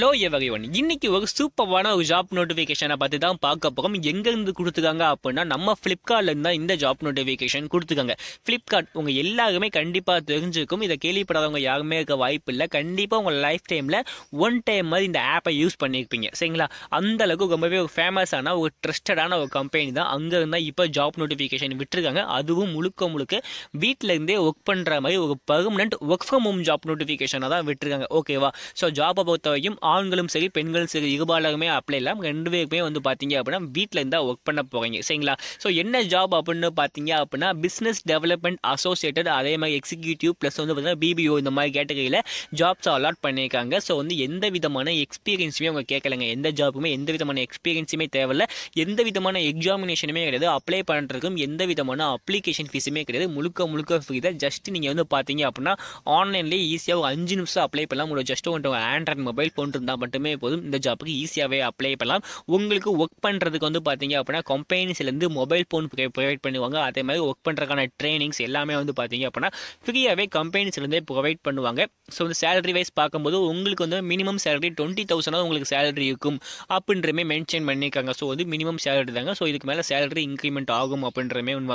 low every one இன்னைக்கு ஒரு சூப்பரான ஒரு ஜாப் நோட்டிஃபிகேஷனை பற்றி தான் பார்க்க போகிறோம் எங்கேருந்து கொடுத்துருக்காங்க அப்படின்னா நம்ம ஃப்ளிப்கார்ட்லேருந்து தான் இந்த ஜாப் நோட்டிஃபிகேஷன் கொடுத்துக்காங்க ஃப்ளிப்கார்ட் உங்கள் எல்லாருமே கண்டிப்பாக தெரிஞ்சிருக்கும் இதை கேள்விப்படாதவங்க யாருமே இருக்க வாய்ப்பு இல்லை கண்டிப்பாக உங்கள் லைஃப் டைமில் ஒன் டைம் மாதிரி இந்த ஆப்பை யூஸ் பண்ணியிருப்பீங்க சரிங்களா அந்தளவுக்கு ரொம்பவே ஒரு ஃபேமஸான ஒரு ட்ரஸ்டடான ஒரு கம்பெனி தான் அங்கேருந்து தான் இப்போ ஜாப் நோட்டிஃபிகேஷன் விட்டுருக்காங்க அதுவும் முழுக்க முழுக்க வீட்டிலேருந்தே ஒர்க் பண்ணுற மாதிரி ஒரு permanent work from home job நோட்டிஃபிகேஷனை தான் விட்டுருக்காங்க ஓகேவா ஸோ ஜாப்பை பொறுத்த வரைக்கும் ஆண்களும் சரி பெண்களும் சரி இருபாலருமே அப்ளை இல்லாமல் ரெண்டு பேருக்குமே வந்து பார்த்தீங்க அப்படின்னா வீட்டில் இருந்தால் ஒர்க் பண்ண போகிறீங்க சரிங்களா ஸோ என்ன ஜாப் அப்படின்னு பார்த்தீங்க அப்படின்னா பிஸ்னஸ் டெவலப்மெண்ட் அசோசியேட்டட் அதே மாதிரி எக்ஸிக்யூட்டிவ் ப்ளஸ் வந்து பார்த்தீங்கன்னா பிபிஓ இந்த மாதிரி கேட்டகரியில் ஜாப்ஸ் அலாட் பண்ணியிருக்காங்க ஸோ வந்து எந்த விதமான எக்ஸ்பீரியன்ஸுமே அவங்க கேட்கலங்க எந்த ஜாப்புமே எந்த விதமான எக்ஸ்பீரியன்ஸுமே தேவையில்ல எந்த விதமான எக்ஸாமினேஷனுமே கிடையாது அப்ளை பண்ணுறதுக்கும் எந்த விதமான அப்ளிகேஷன் ஃபீஸுமே கிடையாது முழுக்க முழுக்க ஃப்ரீ தான் ஜஸ்ட் நீங்கள் வந்து பார்த்தீங்க அப்படின்னா ஆன்லைன்லேயே ஈஸியாக ஒரு அஞ்சு நிமிஷம் அப்ளை பண்ணலாம் உங்களுக்கு ஜஸ்ட் ஒன்று ஆண்ட்ராய்ட் மொபைல் ஃபோன் இருந்தால் மட்டுமே போதும் இந்த ஜாப்புக்கு ஈஸியாகவே அப்ளை பண்ணலாம் உங்களுக்கு ஒர்க் பண்ணுறதுக்கு வந்து பார்த்தீங்க அப்படின்னா கம்பெனிஸ்லேருந்து மொபைல் ஃபோன் ப்ரொவைட் பண்ணுவாங்க அதே மாதிரி ஒர்க் பண்ணுறதுக்கான ட்ரைனிங்ஸ் எல்லாமே வந்து பார்த்தீங்க அப்படின்னா ஃப்ரீயாகவே கம்பெனிஸ்லேருந்தே ப்ரொவைட் பண்ணுவாங்க ஸோ இந்த சேலரி வைஸ் பார்க்கும்போது உங்களுக்கு வந்து மினிமம் சேலரி டுவெண்ட்டி தௌசண்டாக உங்களுக்கு சேலரி இருக்கும் அப்படின்றமே மென்ஷன் பண்ணியிருக்காங்க ஸோ வந்து மினிமம் சேலரி தாங்க ஸோ இதுக்கு மேலே சேலரி இன்க்ரிமெண்ட் ஆகும் அப்படின்றமே உண்மை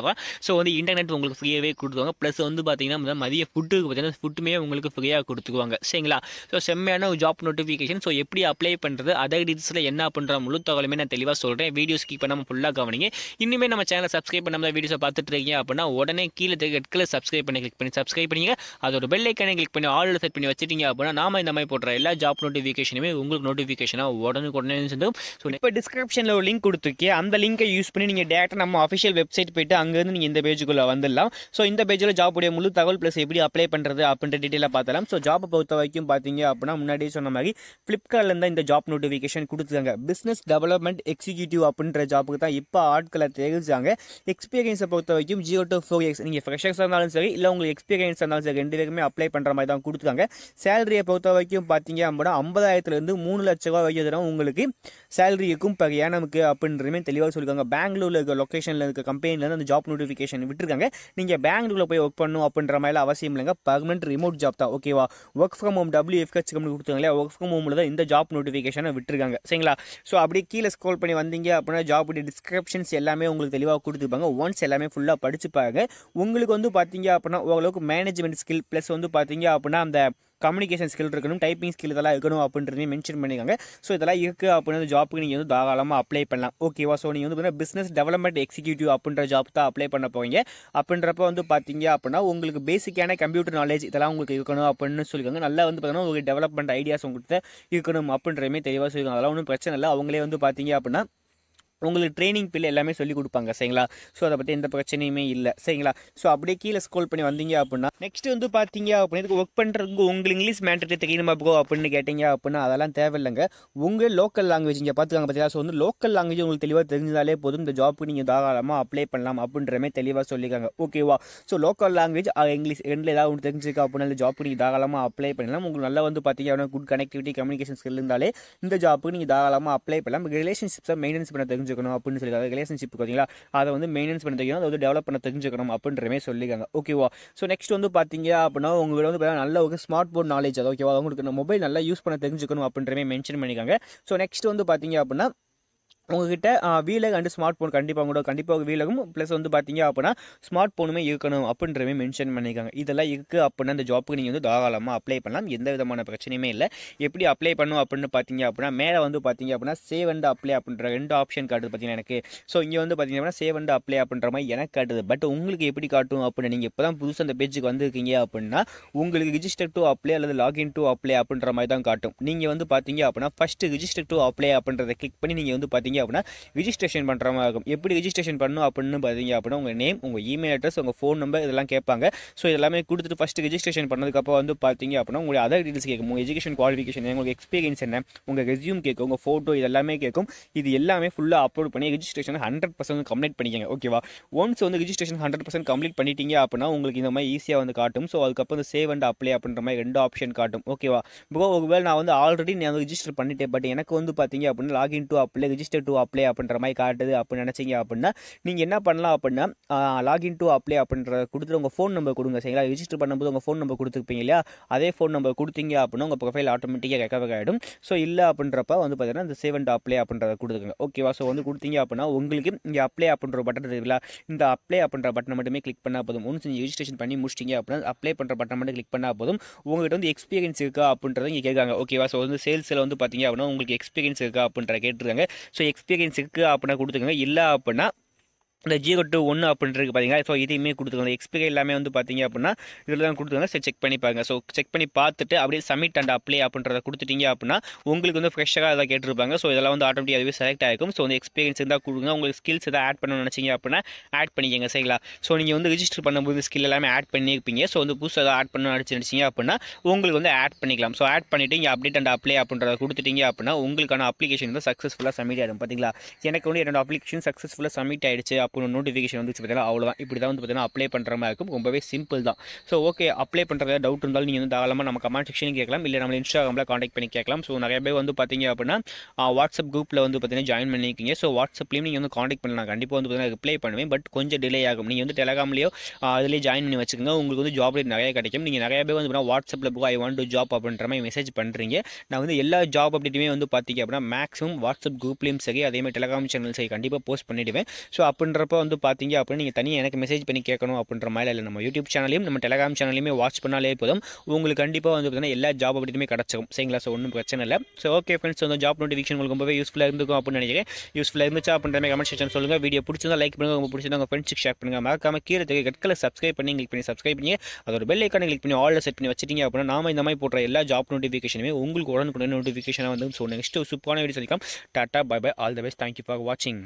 ஸோ வந்து இன்டர்நெட் உங்களுக்கு ஃப்ரீயாகவே கொடுத்துருவாங்க ப்ளஸ் வந்து பார்த்தீங்கன்னா மதிய ஃபுட்டுக்கு பார்த்தீங்கன்னா ஃபுட்டுமே உங்களுக்கு ஃப்ரீயாக கொடுத்துக்குவாங்க சரிங்களா ஸோ செம்மையான ஜாப் நோட்டிஃபிகேஷன் நோட்டிஃபிகேஷன் ஸோ எப்படி அப்ளை பண்ணுறது அதர் டீட்டெயில் என்ன பண்ணுற முழு தகவலுமே நான் தெளிவாக சொல்கிறேன் வீடியோ ஸ்கிப் பண்ணாமல் ஃபுல்லாக கவனிங்க இன்னுமே நம்ம சேனல் சப்ஸ்கிரைப் பண்ணாமல் வீடியோஸை பார்த்துட்டு இருக்கீங்க அப்படின்னா உடனே கீழே ரெட்கில் சப்ஸ்கிரைப் பண்ணி கிளிக் பண்ணி சப்ஸ்கிரைப் பண்ணிங்க அதோட பெல் ஐக்கனை கிளிக் பண்ணி ஆல் செட் பண்ணி வச்சிட்டீங்க அப்படின்னா நாம இந்த மாதிரி போடுற எல்லா ஜாப் நோட்டிஃபிகேஷனுமே உங்களுக்கு நோட்டிஃபிகேஷனாக உடனே உடனே சேர்ந்து ஸோ இப்போ டிஸ்கிரிப்ஷனில் ஒரு லிங்க் கொடுத்துருக்கேன் அந்த லிங்கை யூஸ் பண்ணி நீங்கள் டேரெக்டாக நம்ம அஃபிஷியல் வெப்சைட் போய்ட்டு அங்கேருந்து நீங்கள் இந்த பேஜுக்குள்ளே வந்துடலாம் ஸோ இந்த பேஜில் ஜாப் உடைய முழு தகவல் ப்ளஸ் எப்படி அப்ளை பண்ணுறது அப்படின்ற டீட்டெயிலாக பார்த்தலாம் ஸோ ஜாப் பொறுத்த வரைக்கும் பார்த்தீங்க அப்படின்னா முன்னாடியே சொன்ன மாதிரி ஃப்ளிப்கார்ட்டில் தான் இந்த ஜாப் நோட்டிஃபிகேஷன் கொடுத்துருக்காங்க பிஸ்னஸ் டெவலப்மெண்ட் எக்ஸிக்யூட்டிவ் அப்படின்ற ஜாப்புக்கு தான் இப்போ ஆட்களை தெரிஞ்சாங்க எக்ஸ்பீரியன்ஸை பொறுத்த வரைக்கும் ஜியோ டூ ஃபோர் எக்ஸ் நீங்கள் ஃப்ரெஷர்ஸாக இருந்தாலும் சரி இல்லை உங்களுக்கு எக்ஸ்பீரியன்ஸ் இருந்தாலும் சரி ரெண்டு பேருமே அப்ளை பண்ணுற மாதிரி தான் கொடுத்துருக்காங்க சேலரியை பொறுத்த வரைக்கும் பார்த்தீங்க அப்படின்னா ஐம்பதாயிரத்துலேருந்து மூணு லட்ச ரூபா வரைக்கும் தரும் உங்களுக்கு சேலரி இருக்கும் பர் ஏனமுக்கு அப்படின்றமே தெளிவாக சொல்லியிருக்காங்க பெங்களூர்ல இருக்க லொக்கேஷனில் இருக்க இருந்து அந்த ஜாப் நோட்டிஃபிகேஷன் விட்டுருக்காங்க நீங்கள் பெங்களூரில் போய் ஒர்க் பண்ணணும் அப்படின்ற மாதிரி அவசியம் இல்லைங்க பர்மனெண்ட் ரிமோட் ஜாப் தான் ஓகேவா work from home W F கட்சி கம்பெனி கொடுத்துருக்காங்களே ஒர்க் ஃப்ரம் ஹோமில் தான் இந்த ஜாப் நோட்டிஃபிகேஷனை விட்டுருக்காங்க சரிங்களா ஸோ அப்படியே கீழே ஸ்க்ரோல் பண்ணி வந்தீங்க அப்படின்னா ஜாபுடைய டிஸ்கிரிப்ஷன்ஸ் எல்லாமே உங்களுக்கு தெளிவாக கொடுத்துருப்பாங்க ஒன்ஸ் எல்லாமே ஃபுல்லாக படிச்சுப்பாங்க உங்களுக்கு வந்து பார்த்தீங்க அப்படின்னா ஓரளவுக்கு மேனேஜ்மெண்ட் ஸ்கில் ப்ளஸ் வந்து பார்த்தீங்க அப்படின்னா அந்த கம்யூனிகேஷன் ஸ்கில் இருக்கணும் டைப்பிங் ஸ்கில் இதெல்லாம் இருக்கணும் அப்படின்றது மென்ஷன் பண்ணியிருக்காங்க ஸோ இதெல்லாம் இருக்குது அப்படின்னு ஜாப்புக்கு நீங்கள் வந்து தாராளமாக அப்ளை பண்ணலாம் ஓகேவா ஸோ நீங்கள் வந்து பார்த்தீங்கன்னா பிஸ்னஸ் டெவலப்மெண்ட் எக்ஸிக்யூட்டிவ் அப்படின்ற ஜாப் தான் அப்ளை பண்ண போவீங்க அப்படின்றப்ப வந்து பார்த்தீங்க அப்படின்னா உங்களுக்கு பேசிக்கான கம்ப்யூட்டர் நாலேஜ் இதெல்லாம் உங்களுக்கு இருக்கணும் அப்படின்னு சொல்லியிருக்காங்க நல்லா வந்து பார்த்தீங்கன்னா உங்களுக்கு டெவலப்மெண்ட் ஐடியாஸ் உங்கள்கிட்ட இருக்கணும் அப்படின்றமே தெளிவாக சொல்லிக்கோங்க அதெல்லாம் ஒன்றும் பிரச்சனை இல்லை அவங்களே வந்து பார்த்தீங்க அப்படின்னா உங்களுக்கு ட்ரைனிங் பில் எல்லாமே சொல்லிக் கொடுப்பாங்க சரிங்களா ஸோ அதை பற்றி எந்த பிரச்சனையுமே இல்லை சரிங்களா ஸோ அப்படியே கீழே ஸ்கோல் பண்ணி வந்தீங்க அப்படின்னா நெக்ஸ்ட் வந்து பார்த்தீங்க அப்படின்னா இதுக்கு ஒர்க் பண்ணுறதுக்கு உங்களுக்கு இங்கிலீஷ் மேண்டரி தெரியுமா ப்ரோ அப்படின்னு கேட்டிங்க அப்படின்னா அதெல்லாம் தேவையில்லைங்க உங்கள் லோக்கல் லாங்குவேஜ் இங்கே பார்த்துக்காங்க பார்த்தீங்களா ஸோ வந்து லோக்கல் லாங்குவேஜ் உங்களுக்கு தெளிவாக தெரிஞ்சாலே போதும் இந்த ஜாப்பு நீங்கள் தாராளமாக அப்ளை பண்ணலாம் அப்படின்றமே தெளிவாக சொல்லியிருக்காங்க ஓகேவா ஸோ லோக்கல் லாங்குவேஜ் இங்கிலீஷ் ரெண்டில் ஏதாவது ஒன்று தெரிஞ்சிருக்கா அப்படின்னா இந்த ஜாப்புக்கு நீங்கள் தாராளமாக அப்ளை பண்ணலாம் உங்களுக்கு நல்லா வந்து பார்த்தீங்க அப்படின்னா குட் கனெக்டிவிட்டி கம்யூனிகேஷன் ஸ்கில் இருந்தாலே இந்த ஜாப்புக்கு நீங்கள் தாராளமாக அப்ளை பண்ணலாம் ரிலேஷன்ஷிப்ஸை மெயின்டென்ஸ் பண்ண தெரிஞ்சு தெரிஞ்சுக்கணும் அப்படின்னு சொல்லி ரிலேஷன்ஷிப் பார்த்தீங்களா அதை வந்து மெயின்டென்ஸ் பண்ண தெரியும் அதை வந்து டெவலப் பண்ண தெரிஞ்சுக்கணும் அப்படின்ற மாதிரி சொல்லியிருக்காங்க ஓகேவா ஸோ நெக்ஸ்ட் வந்து பார்த்தீங்க அப்படின்னா உங்களோட வந்து நல்ல ஒரு ஸ்மார்ட் போர்ட் நாலேஜ் அது ஓகேவா உங்களுக்கு மொபைல் நல்லா யூஸ் பண்ண தெரிஞ்சுக்கணும் அப்படின்ற மாதிரி மென்ஷன் பண்ணிக்காங்க ஸோ நெக்ஸ்ட் வந்து பார்த்தீங்க அப்படின்னா உங்ககிட்ட வீலக் அண்டு ஸ்மார்ட் ஃபோன் கண்டிப்பாக கூட கண்டிப்பாக வீலகும் ப்ளஸ் வந்து பார்த்தீங்க அப்படின்னா ஸ்மார்ட் ஃபோனுமே இருக்கணும் அப்படின்றமே மென்ஷன் பண்ணியிருக்காங்க இதெல்லாம் இருக்குது அப்படின்னா அந்த ஜாப்புக்கு நீங்கள் வந்து தாராளமாக அப்ளை பண்ணலாம் எந்த விதமான பிரச்சனையுமே இல்லை எப்படி அப்ளை பண்ணும் அப்படின்னு பார்த்தீங்க அப்படின்னா மேலே வந்து பார்த்தீங்க அப்படின்னா சேவ் அண்ட் அப்ளை அப்படின்ற ரெண்டு ஆப்ஷன் காட்டுது பார்த்தீங்கன்னா எனக்கு ஸோ இங்கே வந்து பார்த்தீங்க அப்படின்னா சேவ் அண்ட் அப்ளை அப்படின்ற மாதிரி எனக்கு காட்டுது பட் உங்களுக்கு எப்படி காட்டும் அப்படின்னு நீங்கள் இப்போ தான் புதுசாக அந்த பேஜுக்கு வந்திருக்கீங்க அப்படின்னா உங்களுக்கு ரிஜிஸ்டர் டு அப்ளை அல்லது லாகின் டு அப்ளை அப்படின்ற மாதிரி தான் காட்டும் நீங்கள் வந்து பார்த்தீங்க அப்படின்னா ஃபஸ்ட்டு ரிஜிஸ்டர் டு அப்ளை அப்படின்றத கிளிக் பண்ணி நீங்கள் வந்து பார்த்தீங்க பார்த்தீங்க அப்படின்னா ரிஜிஸ்ட்ரேஷன் பண்ணுற மாதிரி இருக்கும் எப்படி ரிஜிஸ்ட்ரேஷன் பண்ணணும் அப்படின்னு பார்த்தீங்க அப்படின்னா உங்கள் நேம் உங்கள் இமெயில் அட்ரஸ் உங்கள் ஃபோன் நம்பர் இதெல்லாம் கேட்பாங்க ஸோ இதெல்லாமே கொடுத்துட்டு ஃபஸ்ட்டு ரிஜிஸ்ட்ரேஷன் பண்ணதுக்கப்புறம் வந்து பார்த்தீங்க அப்படின்னா உங்களுக்கு அதர் டீட்டெயில்ஸ் கேட்கும் உங்கள் எஜுகேஷன் குவாலிஃபிகேஷன் உங்களுக்கு எக்ஸ்பீரியன்ஸ் என்ன உங்கள் ரெசியூம் கேட்கும் உங்கள் ஃபோட்டோ இதெல்லாமே கேட்கும் இது எல்லாமே ஃபுல்லாக அப்லோட் பண்ணி ரிஜிஸ்ட்ரேஷன் ஹண்ட்ரட் பர்சன்ட் கம்ப்ளீட் பண்ணிக்கங்க ஓகேவா ஒன்ஸ் வந்து ரிஜிஸ்ட்ரேஷன் ஹண்ட்ரட் பர்சன்ட் கம்ப்ளீட் பண்ணிட்டீங்க அப்படின்னா உங்களுக்கு இந்த மாதிரி ஈஸியாக வந்து காட்டும் ஸோ அதுக்கப்புறம் சேவ் அண்ட் அப்ளை அப்படின்ற மாதிரி ரெண்டு ஆப்ஷன் காட்டும் ஓகேவா பிகாஸ் ஒருவேளை நான் வந்து ஆல்ரெடி நான் ரிஜிஸ்டர் பண்ணிட்டேன் பட் எனக்கு வந்து பார்த்தீங்க அப்படின்னா login to apply register to apply அப்படின்ற மாதிரி காட்டுது அப்படின்னு நினச்சிங்க அப்படின்னா நீங்கள் என்ன பண்ணலாம் அப்படின்னா லாகின் டு அப்ளை அப்படின்ற கொடுத்துட்டு உங்கள் ஃபோன் நம்பர் கொடுங்க சரிங்களா ரிஜிஸ்டர் பண்ணும்போது உங்கள் ஃபோன் நம்பர் கொடுத்துருப்பீங்க இல்லையா அதே ஃபோன் நம்பர் கொடுத்தீங்க அப்படின்னா உங்கள் ப்ரொஃபைல் ஆட்டோமேட்டிக்காக ரெக்கவர் ஆகிடும் ஸோ இல்லை அப்படின்றப்ப வந்து பார்த்தீங்கன்னா இந்த சேவன் டு அப்ளை அப்படின்றத கொடுத்துருங்க ஓகேவா ஸோ வந்து கொடுத்தீங்க அப்படின்னா உங்களுக்கு இங்கே அப்ளை அப்படின்ற பட்டன் இருக்குல்லா இந்த அப்ளை அப்படின்ற பட்டன் மட்டுமே கிளிக் பண்ணால் போதும் ஒன்று நீங்கள் ரிஜிஸ்ட்ரேஷன் பண்ணி முடிச்சிட்டிங்க அப்படின்னா அப்ளை பண்ணுற பட்டன் மட்டும் கிளிக் பண்ணால் போதும் உங்கள்கிட்ட வந்து எக்ஸ்பீரியன்ஸ் இருக்கா அப்படின்றத இங்கே கேட்காங்க ஓகேவா ஸோ வந்து சேல்ஸில் வந்து பார்த்தீங்க அப்படின்னா உங்களுக்கு எக்ஸ்பீரியன்ஸ் இருக்கா அப்படின்ற கேட்டிருக்காங்க ஸோ எக்ஸ்பீரியன்ஸ் இருக்குது அப்படின்னா கொடுத்துக்கோங்க இல்லை அப்படின்னா இந்த ஜீரோ டூ ஒன்று அப்படின்றது இருக்குது பார்த்தீங்களா ஸோ இதையுமே கொடுத்துக்கலாம் எக்ஸ்பிரி எல்லாமே வந்து பார்த்தீங்க அப்படின்னா இதில் தான் கொடுத்துருங்க சரி செக் பண்ணி பாருங்க ஸோ செக் பண்ணி பார்த்துட்டு அப்படியே சப்மிட் அண்ட் அப்ளை அப்படின்றத கொடுத்துட்டீங்க அப்படின்னா உங்களுக்கு வந்து ஃப்ரெஷ்ஷாக அதை கேட்டிருப்பாங்க ஸோ இதெல்லாம் வந்து ஆட்டோமேட்டிக் அதுவே செலக்ட் ஆகிருக்கும் ஸோ வந்து எக்ஸ்பீரியன்ஸ் இருந்தால் கொடுங்க உங்களுக்கு ஸ்கில்ஸ் எதாவது ஆட் பண்ணணும்னு நினச்சிங்க அப்படின்னா ஆட் பண்ணிக்கங்க சரிங்களா ஸோ நீங்கள் வந்து ரிஜிஸ்டர் பண்ணும்போது ஸ்கில் எல்லாமே ஆட் பண்ணியிருப்பீங்க ஸோ வந்து புதுசாக ஆட் பண்ணணும் நினச்சி நினச்சிங்க அப்படின்னா உங்களுக்கு வந்து ஆட் பண்ணிக்கலாம் ஸோ ஆட் பண்ணிவிட்டு இங்கே அப்டேட் அண்ட் அப்ளை அப்படின்றத கொடுத்துட்டீங்க அப்படின்னா உங்களுக்கான அப்ளிகேஷன் வந்து சக்ஸஸ்ஃபுல்லாக சப்மிட் ஆகிடும் பார்த்தீங்களா எனக்கு வந்து என்னோட அப்ளிகேஷன் சக்ஸஸ்ஃபுல்லாக சப்மிட் ஆகிடுச்சு அப்படின்னு நோட்டிஃபிகேஷன் வந்துச்சு பார்த்தீங்கன்னா அவ்வளோதான் இப்படி தான் வந்து பார்த்தீங்கன்னா அப்ளை பண்ணுற மாதிரி இருக்கும் ரொம்பவே சிம்பிள் தான் ஸோ ஓகே அப்ளை பண்ணுறத டவுட் இருந்தாலும் நீங்கள் வந்து தாராளமாக நம்ம கமெண்ட் செக்ஷன் கேட்கலாம் இல்லை நம்ம இன்ஸ்டாகிராமில் காண்டாக்ட் பண்ணி கேட்கலாம் ஸோ நிறைய பேர் வந்து பார்த்தீங்க அப்படின்னா வாட்ஸ்அப் குரூப்பில் வந்து பார்த்தீங்கன்னா ஜாயின் பண்ணிக்கிங்க ஸோ வாட்ஸ்அப்லேயும் நீங்கள் வந்து காண்டாக்ட் பண்ணலாம் கண்டிப்பாக வந்து பார்த்தீங்கன்னா ரிப்ளை பண்ணுவேன் பட் கொஞ்சம் டிலே ஆகும் நீங்கள் வந்து டெலகாம்லேயோ அதிலேயே ஜாயின் பண்ணி வச்சுக்கோங்க உங்களுக்கு வந்து ஜாப் ரேட் நிறைய கிடைக்கும் நீங்கள் நிறைய பேர் வந்து வாட்ஸ்அப்பில் போய் ஐ வாண்ட் டு ஜாப் அப்படின்ற மாதிரி மெசேஜ் பண்ணுறீங்க நான் வந்து எல்லா ஜாப் அப்டேட்டுமே வந்து பார்த்தீங்க அப்படின்னா மேக்ஸிமம் வாட்ஸ்அப் குரூப்லேயும் சரி அதேமாதிரி டெலகாம் சேனல் சரி கண்டிப்பாக போஸ்ட் பண்ணிவிடுவேன் ஸோ அப்படின்ற பண்ணுறப்ப வந்து பார்த்தீங்க அப்படின்னு நீங்கள் தனியாக எனக்கு மெசேஜ் பண்ணி கேட்கணும் அப்படின்ற மாதிரி இல்லை நம்ம யூடியூப் சேனலையும் நம்ம டெலகிராம் சேனலையுமே வாட்ச் பண்ணாலே போதும் உங்களுக்கு கண்டிப்பாக வந்து பார்த்தீங்கன்னா எல்லா ஜாப் அப்படியுமே கிடச்சிக்கும் சரிங்களா ஸோ ஒன்றும் பிரச்சனை இல்லை ஸோ ஓகே ஃப்ரெண்ட்ஸ் வந்து ஜாப் நோட்டிஃபிகேஷன் உங்களுக்கு ரொம்பவே யூஸ்ஃபுல்லாக இருந்துக்கும் அப்படின்னு நினைக்கிறேன் யூஸ்ஃபுல்லாக இருந்துச்சா அப்படின்ற மாதிரி கமெண்ட் செக்ஷன் சொல்லுங்கள் வீடியோ பிடிச்சிருந்தா லைக் பண்ணுங்கள் உங்கள் பிடிச்சிருந்தா உங்கள் ஃப்ரெண்ட்ஸுக்கு ஷேர் பண்ணுங்கள் மறக்காம கீழே தெரியும் ரெட் சப்ஸ்கிரைப் பண்ணி கிளிக் பண்ணி சப்ஸ்கிரைப் பண்ணி அதோட பெல் ஐக்கான கிளிக் பண்ணி ஆல்ரெடி செட் பண்ணி வச்சிட்டிங்க அப்படின்னா நாம இந்த மாதிரி போடுற எல்லா ஜாப் நோட்டிஃபிகேஷனுமே உங்களுக்கு உடனுக்குடன் நோட்டிஃபிகேஷனாக வந்து ஸோ நெக்ஸ்ட் சூப்பரான வீடியோ சொல்லிக்கலாம் tata bye bye all the best thank you for வாட்சிங்